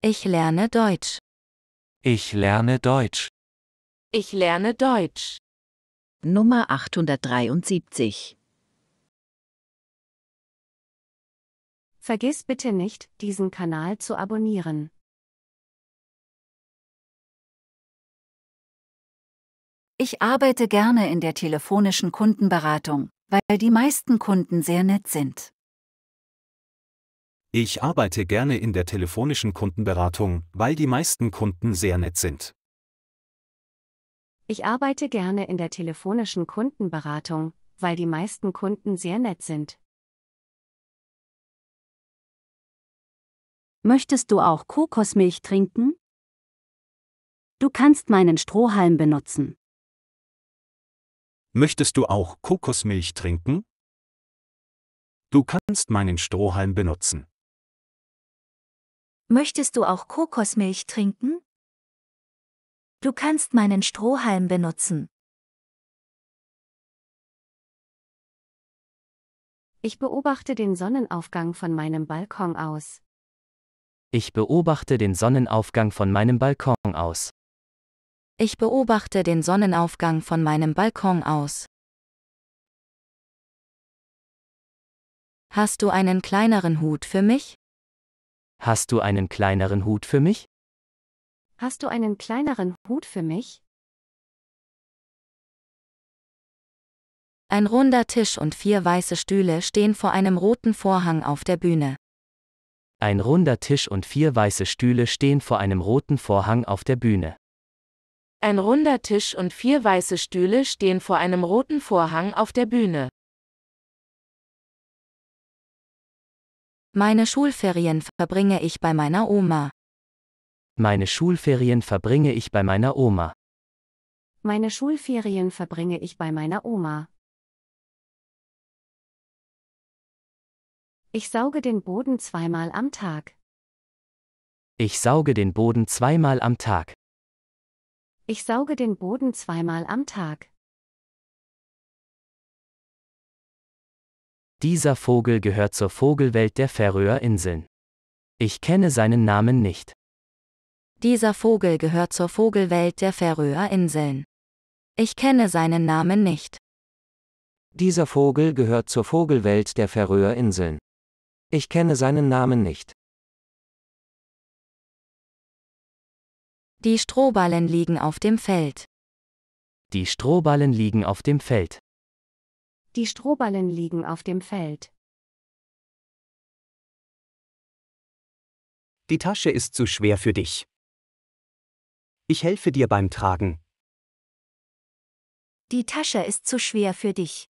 Ich lerne Deutsch. Ich lerne Deutsch. Ich lerne Deutsch. Nummer 873. Vergiss bitte nicht, diesen Kanal zu abonnieren. Ich arbeite gerne in der telefonischen Kundenberatung, weil die meisten Kunden sehr nett sind. Ich arbeite gerne in der telefonischen Kundenberatung, weil die meisten Kunden sehr nett sind. Ich arbeite gerne in der telefonischen Kundenberatung, weil die meisten Kunden sehr nett sind. Möchtest du auch Kokosmilch trinken? Du kannst meinen Strohhalm benutzen. Möchtest du auch Kokosmilch trinken? Du kannst meinen Strohhalm benutzen. Möchtest du auch Kokosmilch trinken? Du kannst meinen Strohhalm benutzen. Ich beobachte den Sonnenaufgang von meinem Balkon aus. Ich beobachte den Sonnenaufgang von meinem Balkon aus. Ich beobachte den Sonnenaufgang von meinem Balkon aus. Hast du einen kleineren Hut für mich? Hast du einen kleineren Hut für mich? Hast du einen kleineren Hut für mich? Ein runder Tisch und vier weiße Stühle stehen vor einem roten Vorhang auf der Bühne. Ein runder Tisch und vier weiße Stühle stehen vor einem roten Vorhang auf der Bühne. Ein runder Tisch und vier weiße Stühle stehen vor einem roten Vorhang auf der Bühne. Meine Schulferien verbringe ich bei meiner Oma. Meine Schulferien verbringe ich bei meiner Oma. Meine Schulferien verbringe ich bei meiner Oma. Ich sauge den Boden zweimal am Tag. Ich sauge den Boden zweimal am Tag. Ich sauge den Boden zweimal am Tag. Dieser Vogel gehört zur Vogelwelt der Färöer Inseln. Ich kenne seinen Namen nicht. Dieser Vogel gehört zur Vogelwelt der Färöer Inseln. Ich kenne seinen Namen nicht. Dieser Vogel gehört zur Vogelwelt der Färöer Inseln. Ich kenne seinen Namen nicht. Die Strohballen liegen auf dem Feld. Die Strohballen liegen auf dem Feld. Die Strohballen liegen auf dem Feld. Die Tasche ist zu schwer für dich. Ich helfe dir beim Tragen. Die Tasche ist zu schwer für dich.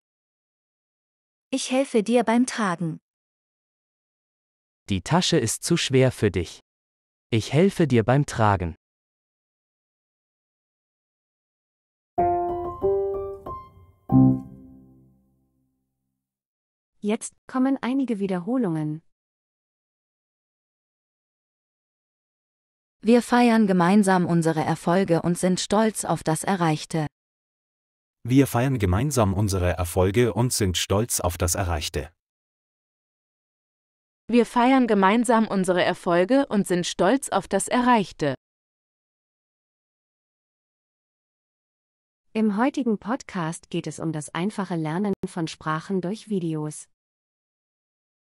Ich helfe dir beim Tragen. Die Tasche ist zu schwer für dich. Ich helfe dir beim Tragen. Jetzt kommen einige Wiederholungen. Wir feiern gemeinsam unsere Erfolge und sind stolz auf das Erreichte. Wir feiern gemeinsam unsere Erfolge und sind stolz auf das Erreichte. Wir feiern gemeinsam unsere Erfolge und sind stolz auf das Erreichte. Im heutigen Podcast geht es um das einfache Lernen von Sprachen durch Videos.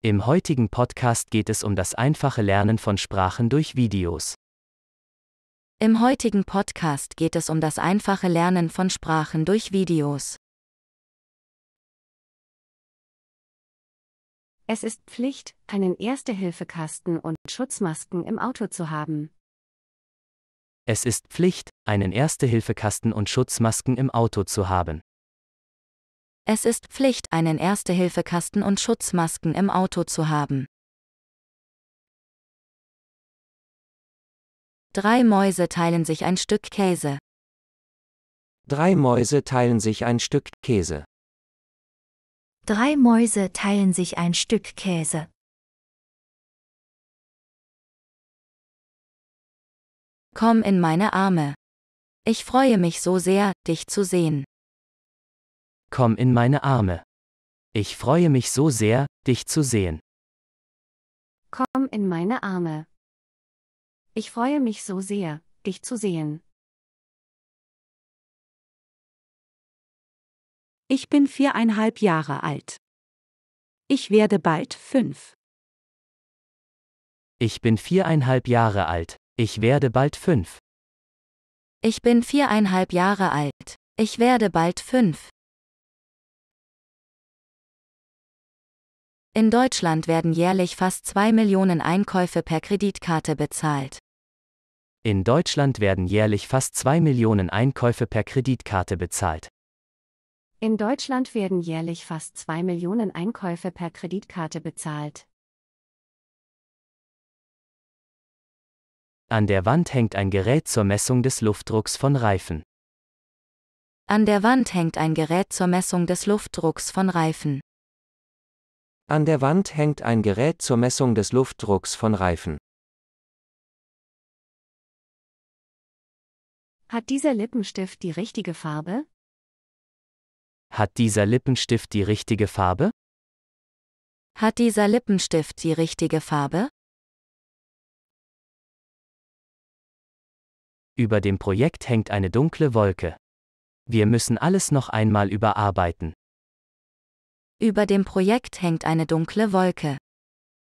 Im heutigen Podcast geht es um das einfache Lernen von Sprachen durch Videos. Im heutigen Podcast geht es um das einfache Lernen von Sprachen durch Videos. Es ist Pflicht, einen Erste-Hilfe-Kasten und Schutzmasken im Auto zu haben. Es ist Pflicht, einen Erste-Hilfe-Kasten und Schutzmasken im Auto zu haben. Es ist Pflicht, einen Erste-Hilfe-Kasten und Schutzmasken im Auto zu haben. Drei Mäuse teilen sich ein Stück Käse. 3 Mäuse teilen sich ein Stück Käse. 3 Mäuse teilen sich ein Stück Käse. Komm in meine Arme. Ich freue mich so sehr, dich zu sehen. Komm in meine Arme. Ich freue mich so sehr, dich zu sehen. Komm in meine Arme. Ich freue mich so sehr, dich zu sehen. Ich bin viereinhalb Jahre alt. Ich werde bald fünf. Ich bin viereinhalb Jahre alt. Ich werde bald fünf. Ich bin viereinhalb Jahre alt. Ich werde bald fünf. In Deutschland werden jährlich fast zwei Millionen Einkäufe per Kreditkarte bezahlt. In Deutschland werden jährlich fast zwei Millionen Einkäufe per Kreditkarte bezahlt. In Deutschland werden jährlich fast zwei Millionen Einkäufe per Kreditkarte bezahlt. An der Wand hängt ein Gerät zur Messung des Luftdrucks von Reifen. An der Wand hängt ein Gerät zur Messung des Luftdrucks von Reifen. An der Wand hängt ein Gerät zur Messung des Luftdrucks von Reifen. Hat dieser Lippenstift die richtige Farbe? Hat dieser Lippenstift die richtige Farbe? Hat dieser Lippenstift die richtige Farbe? Über dem Projekt hängt eine dunkle Wolke. Wir müssen alles noch einmal überarbeiten. Über dem Projekt hängt eine dunkle Wolke.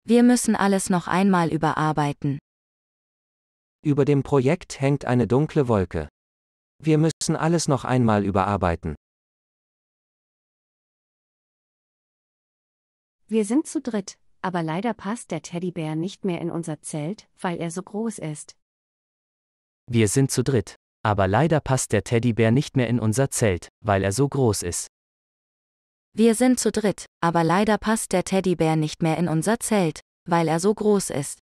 Wir müssen alles noch einmal überarbeiten. Über dem Projekt hängt eine dunkle Wolke. Wir müssen alles noch einmal überarbeiten. Wir sind zu dritt, aber leider passt der Teddybär nicht mehr in unser Zelt, weil er so groß ist. Wir sind zu dritt, aber leider passt der Teddybär nicht mehr in unser Zelt, weil er so groß ist. Wir sind zu dritt, aber leider passt der Teddybär nicht mehr in unser Zelt, weil er so groß ist.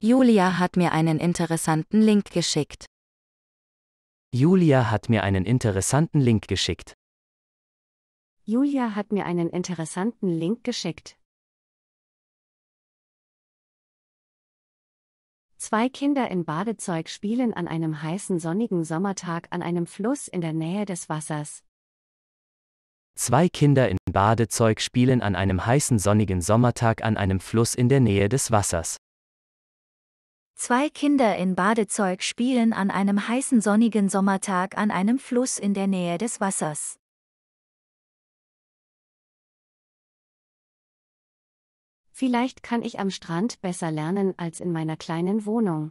Julia hat mir einen interessanten Link geschickt. Julia hat mir einen interessanten Link geschickt. Julia hat mir einen interessanten Link geschickt. Zwei Kinder in Badezeug spielen an einem heißen sonnigen Sommertag an einem Fluss in der Nähe des Wassers. Zwei Kinder in Badezeug spielen an einem heißen sonnigen Sommertag an einem Fluss in der Nähe des Wassers. Zwei Kinder in Badezeug spielen an einem heißen sonnigen Sommertag an einem Fluss in der Nähe des Wassers. Vielleicht kann ich am Strand besser lernen als in meiner kleinen Wohnung.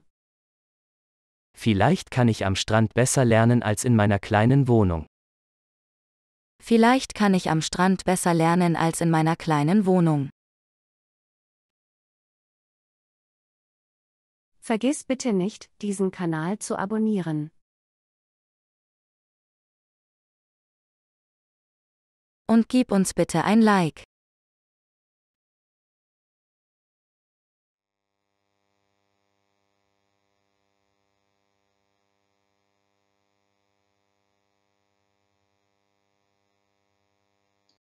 Vielleicht kann ich am Strand besser lernen als in meiner kleinen Wohnung. Vielleicht kann ich am Strand besser lernen als in meiner kleinen Wohnung. Vergiss bitte nicht, diesen Kanal zu abonnieren. Und gib uns bitte ein Like.